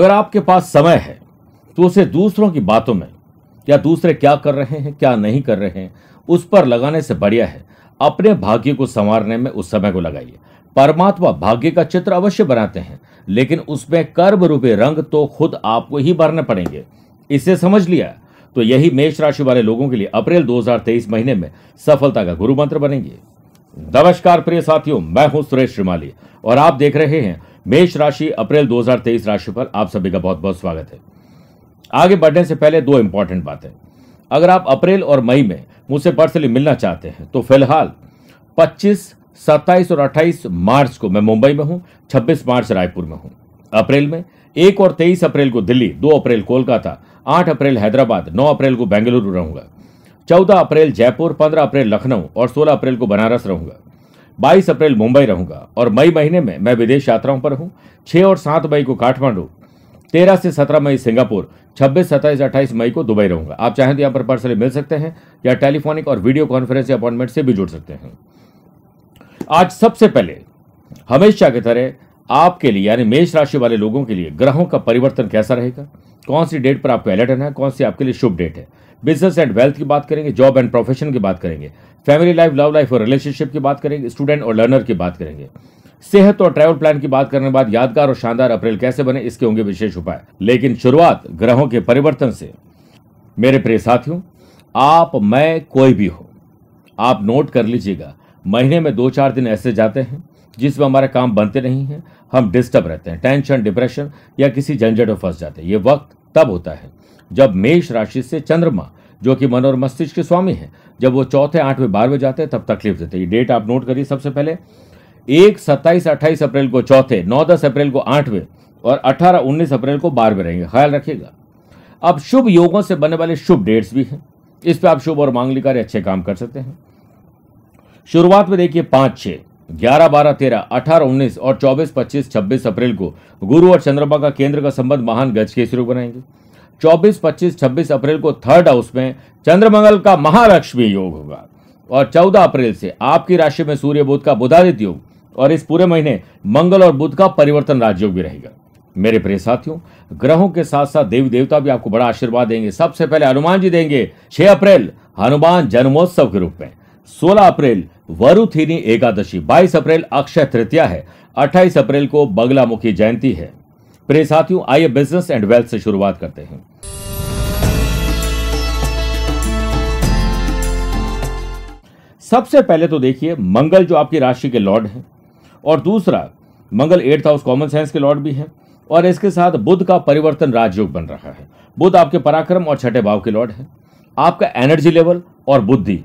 अगर आपके पास समय है तो उसे दूसरों की बातों में या दूसरे क्या कर रहे हैं क्या नहीं कर रहे हैं उस पर लगाने से बढ़िया है अपने भाग्य को संवारने में उस समय को लगाइए परमात्मा भाग्य का चित्र अवश्य बनाते हैं लेकिन उसमें कर्म रूपी रंग तो खुद आपको ही भरने पड़ेंगे इसे समझ लिया तो यही मेष राशि वाले लोगों के लिए अप्रैल 2023 महीने में सफलता का गुरु मंत्र बनेंगे नमस्कार प्रिय साथियों मैं हूं सुरेश श्रीमाली और आप देख रहे हैं मेष राशि अप्रैल 2023 राशि पर आप सभी का बहुत बहुत स्वागत है आगे बढ़ने से पहले दो इंपॉर्टेंट बातें अगर आप अप्रैल और मई में मुझसे पर्सनली मिलना चाहते हैं तो फिलहाल 25, 27 और 28 मार्च को मैं मुंबई में हूं 26 मार्च रायपुर में हूं अप्रैल में एक और तेईस अप्रैल को दिल्ली दो अप्रैल कोलकाता आठ अप्रैल हैदराबाद नौ अप्रैल को बेंगलुरु रहूंगा चौदह अप्रैल जयपुर पंद्रह अप्रैल लखनऊ और सोलह अप्रैल को बनारस रहूंगा बाईस अप्रैल मुंबई रहूंगा और मई महीने में मैं विदेश यात्राओं पर हूं छह और सात मई को काठमांडू तेरह से सत्रह मई सिंगापुर छब्बीस सत्ताईस अट्ठाईस मई को दुबई रहूंगा आप चाहें तो यहाँ पर पर्सनली मिल सकते हैं या टेलीफोनिक और वीडियो कॉन्फ्रेंस अपॉइंटमेंट से भी जुड़ सकते हैं आज सबसे पहले हमेशा की तरह आपके लिए यानी मेष राशि वाले लोगों के लिए ग्रहों का परिवर्तन कैसा रहेगा कौन सी डेट पर आपको अलर्ट रहना है कौन सी आपके लिए शुभ डेट है बिजनेस एंड वेल्थ की बात करेंगे जॉब एंड प्रोफेशन की बात करेंगे फैमिली लाइफ लव लाइफ और रिलेशनशिप की बात करेंगे स्टूडेंट और लर्नर की बात करेंगे सेहत और ट्रैवल प्लान की बात करने के बाद यादगार और शानदार अप्रैल कैसे बने इसके होंगे विशेष उपाय लेकिन शुरुआत ग्रहों के परिवर्तन से मेरे प्रिय साथियों आप मैं कोई भी हो आप नोट कर लीजिएगा महीने में दो चार दिन ऐसे जाते हैं जिसमें हमारे काम बनते नहीं हैं हम डिस्टर्ब रहते हैं टेंशन डिप्रेशन या किसी झंझट में फंस जाते हैं ये वक्त तब होता है जब मेष राशि से चंद्रमा जो कि मन और मस्तिष्क के स्वामी हैं जब वो चौथे आठवें बारहवें जाते हैं तब तकलीफ देते हैं ये डेट आप नोट करिए सबसे पहले एक सत्ताईस अट्ठाईस अप्रैल को चौथे नौ दस अप्रैल को आठवें और अठारह उन्नीस अप्रैल को बारहवें रहेंगे ख्याल रखिएगा अब शुभ योगों से बनने वाले शुभ डेट्स भी हैं इस पर आप शुभ और मांगलिक कार्य अच्छे काम कर सकते हैं शुरुआत में देखिए पाँच छः ग्यारह बारह तेरह अठारह उन्नीस और चौबीस पच्चीस छब्बीस अप्रैल को गुरु और चंद्रमा का केंद्र का संबंध महान गज के स्वरूप बनाएंगे चौबीस पच्चीस छब्बीस अप्रैल को थर्ड हाउस में चंद्रमंगल का महालक्ष्मी योग होगा और चौदह अप्रैल से आपकी राशि में सूर्य बुद्ध का बुधादित्य योग और इस पूरे महीने मंगल और बुद्ध का परिवर्तन राजयोग भी रहेगा मेरे प्रिय साथियों ग्रहों के साथ साथ देवी देवता भी आपको बड़ा आशीर्वाद देंगे सबसे पहले हनुमान जी देंगे छह अप्रैल हनुमान जन्मोत्सव के रूप में 16 अप्रैल वरुथिनी एकादशी 22 अप्रैल अक्षय तृतीया है 28 अप्रैल को बगलामुखी जयंती है प्रे साथियों आइए बिजनेस एंड वेल्थ से शुरुआत करते हैं सबसे पहले तो देखिए मंगल जो आपकी राशि के लॉर्ड हैं और दूसरा Mangal eighth house common science के लॉर्ड भी हैं और इसके साथ बुद्ध का परिवर्तन राजयोग बन रहा है बुद्ध आपके पराक्रम और छठे भाव के लॉर्ड है आपका एनर्जी लेवल और बुद्धि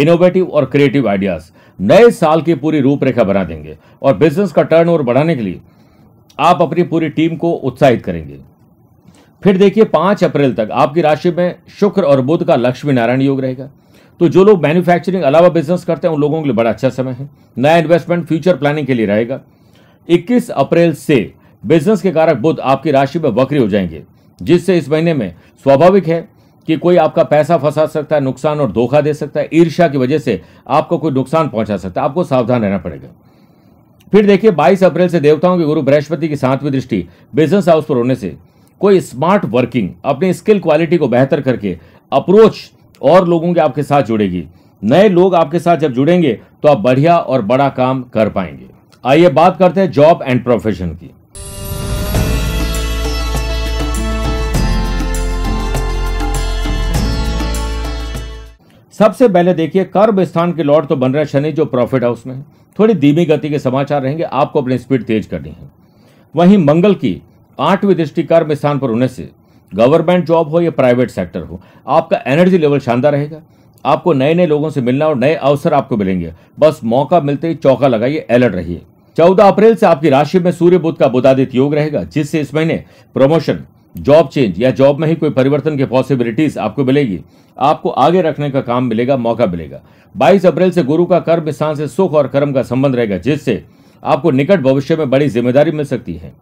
इनोवेटिव और क्रिएटिव आइडियाज नए साल की पूरी रूपरेखा बना देंगे और बिजनेस का टर्न बढ़ाने के लिए आप अपनी पूरी टीम को उत्साहित करेंगे फिर देखिए पांच अप्रैल तक आपकी राशि में शुक्र और बुध का लक्ष्मी नारायण योग रहेगा तो जो लोग मैन्युफैक्चरिंग अलावा बिजनेस करते हैं उन लोगों के लिए बड़ा अच्छा समय है नया इन्वेस्टमेंट फ्यूचर प्लानिंग के लिए रहेगा 21 अप्रैल से बिजनेस के कारक बुध आपकी राशि में वक्री हो जाएंगे जिससे इस महीने में स्वाभाविक है कि कोई आपका पैसा फंसा सकता है नुकसान और धोखा दे सकता है ईर्ष्या की वजह से आपको कोई नुकसान पहुंचा सकता है आपको सावधान रहना पड़ेगा फिर देखिए 22 अप्रैल से देवताओं के गुरु बृहस्पति की सातवीं दृष्टि बिजनेस हाउस पर होने से कोई स्मार्ट वर्किंग अपनी स्किल क्वालिटी को बेहतर करके अप्रोच और लोगों के आपके साथ जुड़ेगी नए लोग आपके साथ जब जुड़ेंगे तो आप बढ़िया और बड़ा काम कर पाएंगे आइए बात करते हैं जॉब एंड प्रोफेशन की सबसे पहले देखिए कर्म स्थान के लॉर्ड तो बन रहे शनि जो प्रॉफिट हाउस में थोड़ी धीमी गति के समाचार रहेंगे आपको अपनी स्पीड तेज करनी है वहीं मंगल की आठवीं दृष्टि कर्म स्थान पर होने से गवर्नमेंट जॉब हो या प्राइवेट सेक्टर हो आपका एनर्जी लेवल शानदार रहेगा आपको नए नए लोगों से मिलना और नए अवसर आपको मिलेंगे बस मौका मिलते ही चौका लगाइए अलर्ट रहिए चौदह अप्रैल से आपकी राशि में सूर्य बुद्ध का बुधादित योग रहेगा जिससे इस महीने प्रमोशन जॉब चेंज या जॉब में ही कोई परिवर्तन की पॉसिबिलिटीज आपको मिलेगी आपको आगे रखने का काम मिलेगा मौका मिलेगा 22 अप्रैल से गुरु का कर्म स्थान से सुख और कर्म का संबंध रहेगा जिससे आपको निकट भविष्य में बड़ी जिम्मेदारी मिल सकती है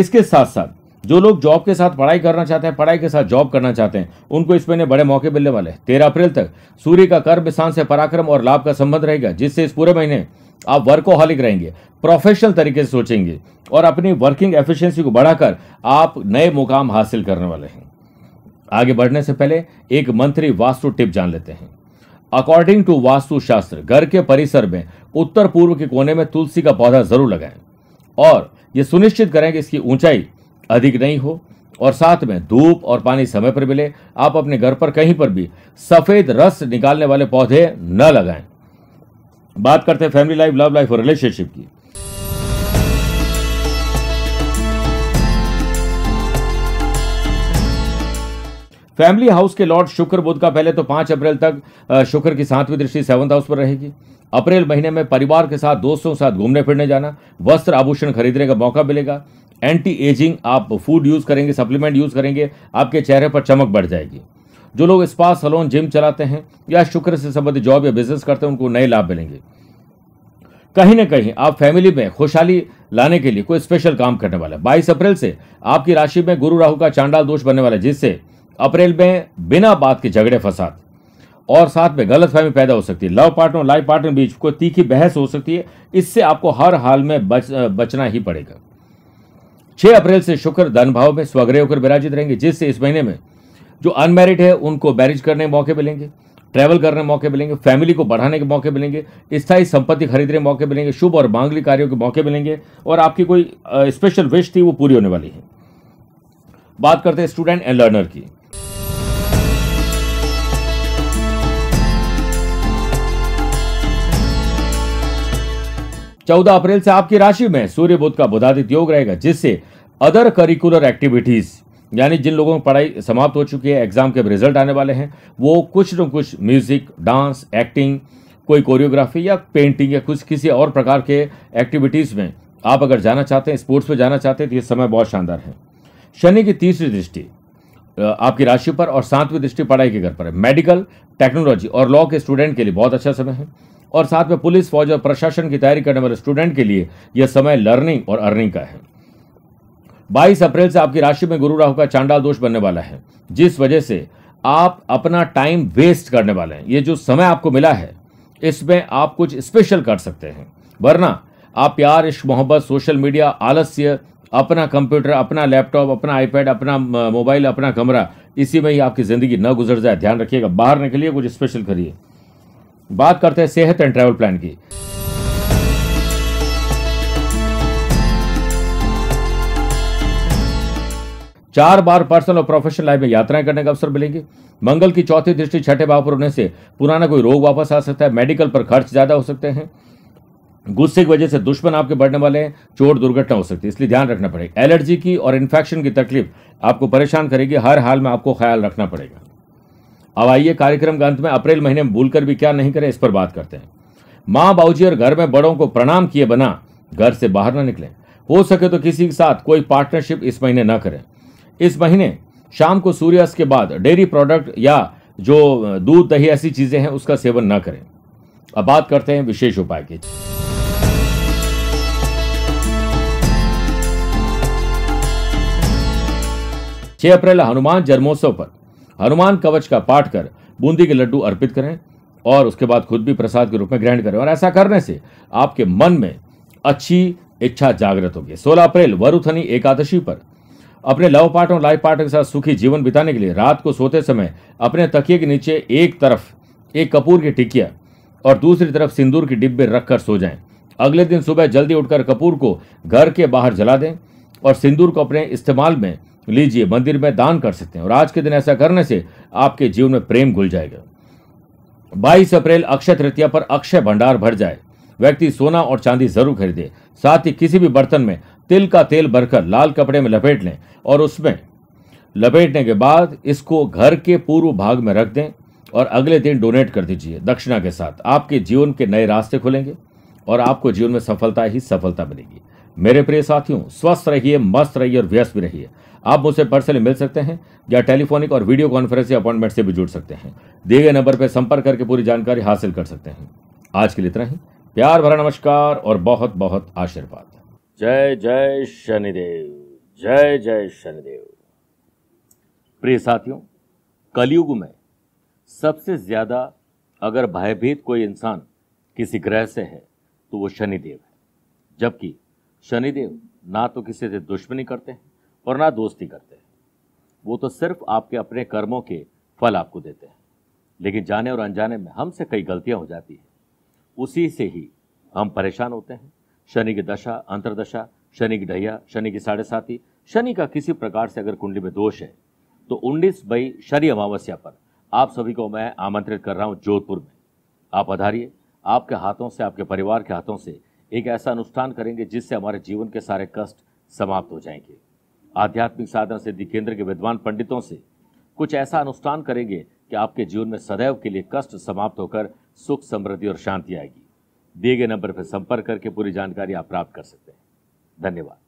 इसके साथ साथ जो लोग जॉब के साथ पढ़ाई करना चाहते हैं पढ़ाई के साथ जॉब करना चाहते हैं उनको इस महीने बड़े मौके मिलने वाले हैं तेरह अप्रैल तक सूर्य का कर्म स्थान से पराक्रम और लाभ का संबंध रहेगा जिससे इस पूरे महीने आप वर्कोहॉलिक रहेंगे प्रोफेशनल तरीके से सोचेंगे और अपनी वर्किंग एफिशिएंसी को बढ़ाकर आप नए मुकाम हासिल करने वाले हैं आगे बढ़ने से पहले एक मंत्री वास्तु टिप जान लेते हैं अकॉर्डिंग टू वास्तु शास्त्र घर के परिसर में उत्तर पूर्व के कोने में तुलसी का पौधा जरूर लगाएं और ये सुनिश्चित करें कि इसकी ऊंचाई अधिक नहीं हो और साथ में धूप और पानी समय पर मिले आप अपने घर पर कहीं पर भी सफेद रस निकालने वाले पौधे न लगाएं बात करते हैं फैमिली लाइफ लव लाइफ और रिलेशनशिप की फैमिली हाउस के लॉर्ड शुक्र बुद्ध का पहले तो पांच अप्रैल तक शुक्र की सातवीं दृष्टि सेवंथ हाउस पर रहेगी अप्रैल महीने में परिवार के साथ दोस्तों के साथ घूमने फिरने जाना वस्त्र आभूषण खरीदने का मौका मिलेगा एंटी एजिंग आप फूड यूज़ करेंगे सप्लीमेंट यूज़ करेंगे आपके चेहरे पर चमक बढ़ जाएगी जो लोग स्पा सलोन जिम चलाते हैं या शुक्र से संबंधित जॉब या बिजनेस करते हैं उनको नए लाभ मिलेंगे कहीं ना कहीं आप फैमिली में खुशहाली लाने के लिए कोई स्पेशल काम करने वाला है बाईस अप्रैल से आपकी राशि में गुरु राहु का चांडाल दोष बनने वाला है जिससे अप्रैल में बिना बात के झगड़े फसाद और साथ में गलत फहमी पैदा हो सकती है लव पार्टनर लाइफ पार्टनर बीच कोई तीखी बहस हो सकती है इससे आपको हर हाल में बच, बचना ही पड़ेगा छह अप्रैल से शुक्र धन भाव में स्वग्रह होकर विराजित रहेंगे जिससे इस महीने में जो अनमेरिड है उनको मैरिज करने के मौके मिलेंगे ट्रैवल करने मौके मिलेंगे फैमिली को बढ़ाने के मौके मिलेंगे स्थायी संपत्ति खरीदने मौके मिलेंगे शुभ और मांगलिक कार्यों के मौके मिलेंगे और आपकी कोई स्पेशल विश थी वो पूरी होने वाली है बात करते हैं स्टूडेंट एंड लर्नर की चौदह अप्रैल से आपकी राशि में सूर्य बुद्ध का बुधादित योग रहेगा जिससे अदर करिकुलर एक्टिविटीज यानी जिन लोगों की पढ़ाई समाप्त हो चुकी है एग्ज़ाम के रिजल्ट आने वाले हैं वो कुछ न कुछ म्यूज़िक डांस एक्टिंग कोई कोरियोग्राफी या पेंटिंग या कुछ किसी और प्रकार के एक्टिविटीज़ में आप अगर जाना चाहते हैं स्पोर्ट्स में जाना चाहते हैं तो ये समय बहुत शानदार है शनि की तीसरी दृष्टि आपकी राशि पर और सातवीं दृष्टि पढ़ाई के घर पर है मेडिकल टेक्नोलॉजी और लॉ के स्टूडेंट के लिए बहुत अच्छा समय है और साथ में पुलिस फौज और प्रशासन की तैयारी करने वाले स्टूडेंट के लिए यह समय लर्निंग और अर्निंग का है बाईस अप्रैल से आपकी राशि में गुरु राहु का चांडाल दोष बनने वाला है जिस वजह से आप अपना टाइम वेस्ट करने वाले हैं ये जो समय आपको मिला है इसमें आप कुछ स्पेशल कर सकते हैं वरना आप प्यार इश्क मोहब्बत सोशल मीडिया आलस्य अपना कंप्यूटर अपना लैपटॉप अपना आईपैड अपना मोबाइल अपना कमरा इसी में ही आपकी ज़िंदगी न गुजर जाए ध्यान रखिएगा बाहर निकलिए कुछ स्पेशल करिए बात करते हैं सेहत एंड ट्रैवल प्लान की चार बार पर्सनल और प्रोफेशनल लाइफ में यात्राएं करने का अवसर मिलेंगे मंगल की चौथी दृष्टि छठे भाव पर होने से पुराना कोई रोग वापस आ सकता है मेडिकल पर खर्च ज्यादा हो सकते हैं गुस्से की वजह से दुश्मन आपके बढ़ने वाले हैं चोट दुर्घटना हो सकती है इसलिए ध्यान रखना पड़ेगा एलर्जी की और इन्फेक्शन की तकलीफ आपको परेशान करेगी हर हाल में आपको ख्याल रखना पड़ेगा अब आइए कार्यक्रम के अंत में अप्रैल महीने में भूल कर भी क्या नहीं करें इस पर बात करते हैं माँ बाबूजी और घर में बड़ों को प्रणाम किए बना घर से बाहर ना निकलें हो सके तो किसी के साथ कोई पार्टनरशिप इस महीने ना करें इस महीने शाम को सूर्यास्त के बाद डेयरी प्रोडक्ट या जो दूध दही ऐसी चीज़ें हैं उसका सेवन ना करें अब बात करते हैं विशेष उपाय की छह अप्रैल हनुमान जन्मोत्सव पर हनुमान कवच का पाठ कर बूंदी के लड्डू अर्पित करें और उसके बाद खुद भी प्रसाद के रूप में ग्रहण करें और ऐसा करने से आपके मन में अच्छी इच्छा जागृत होगी 16 अप्रैल वरुथनी एकादशी पर अपने लव पार्ट और लाइफ पार्टनर के साथ सुखी जीवन बिताने के लिए रात को सोते समय अपने तकिए के नीचे एक तरफ एक कपूर की टिकिया और दूसरी तरफ सिंदूर की डिब्बे रखकर सो जाएं। अगले दिन सुबह जल्दी उठकर कपूर को घर के बाहर जला दें और सिंदूर को अपने इस्तेमाल में लीजिए मंदिर में दान कर सकते हैं और आज के दिन ऐसा करने से आपके जीवन में प्रेम घुल जाएगा बाईस अप्रैल अक्षय तृतीया पर अक्षय भंडार भर जाए व्यक्ति सोना और चांदी जरूर खरीदे साथ ही किसी भी बर्तन में तिल का तेल भरकर लाल कपड़े में लपेट लें और उसमें लपेटने के बाद इसको घर के पूर्व भाग में रख दें और अगले दिन डोनेट कर दीजिए दक्षिणा के साथ आपके जीवन के नए रास्ते खुलेंगे और आपको जीवन में सफलता ही सफलता मिलेगी मेरे प्रिय साथियों स्वस्थ रहिए मस्त रहिए और व्यस्त भी रहिए आप मुझसे पर्सनली मिल सकते हैं या टेलीफोनिक और वीडियो कॉन्फ्रेंसिंग अपॉइंटमेंट से भी जुड़ सकते हैं दिए गए नंबर पर संपर्क करके पूरी जानकारी हासिल कर सकते हैं आज के लिए इतना ही प्यार भरा नमस्कार और बहुत बहुत आशीर्वाद जय जय शनिदेव जय जय शनिदेव प्रिय साथियों कलयुग में सबसे ज़्यादा अगर भयभीत कोई इंसान किसी ग्रह से है तो वो शनिदेव है जबकि शनिदेव ना तो किसी से दुश्मनी करते हैं और ना दोस्ती करते हैं वो तो सिर्फ आपके अपने कर्मों के फल आपको देते हैं लेकिन जाने और अनजाने में हमसे कई गलतियां हो जाती हैं उसी से ही हम परेशान होते हैं शनि की दशा अंतरदशा शनि की ढैया शनि की साढ़े साथी शनि का किसी प्रकार से अगर कुंडली में दोष है तो उन्नीस बई शनि अमावस्या पर आप सभी को मैं आमंत्रित कर रहा हूं जोधपुर में आप आधारिये आपके हाथों से आपके परिवार के हाथों से एक ऐसा अनुष्ठान करेंगे जिससे हमारे जीवन के सारे कष्ट समाप्त हो जाएंगे आध्यात्मिक साधन सिद्धि केंद्र के विद्वान पंडितों से कुछ ऐसा अनुष्ठान करेंगे कि आपके जीवन में सदैव के लिए कष्ट समाप्त होकर सुख समृद्धि और शांति आएगी दिए गए नंबर पर संपर्क करके पूरी जानकारी आप प्राप्त कर सकते हैं धन्यवाद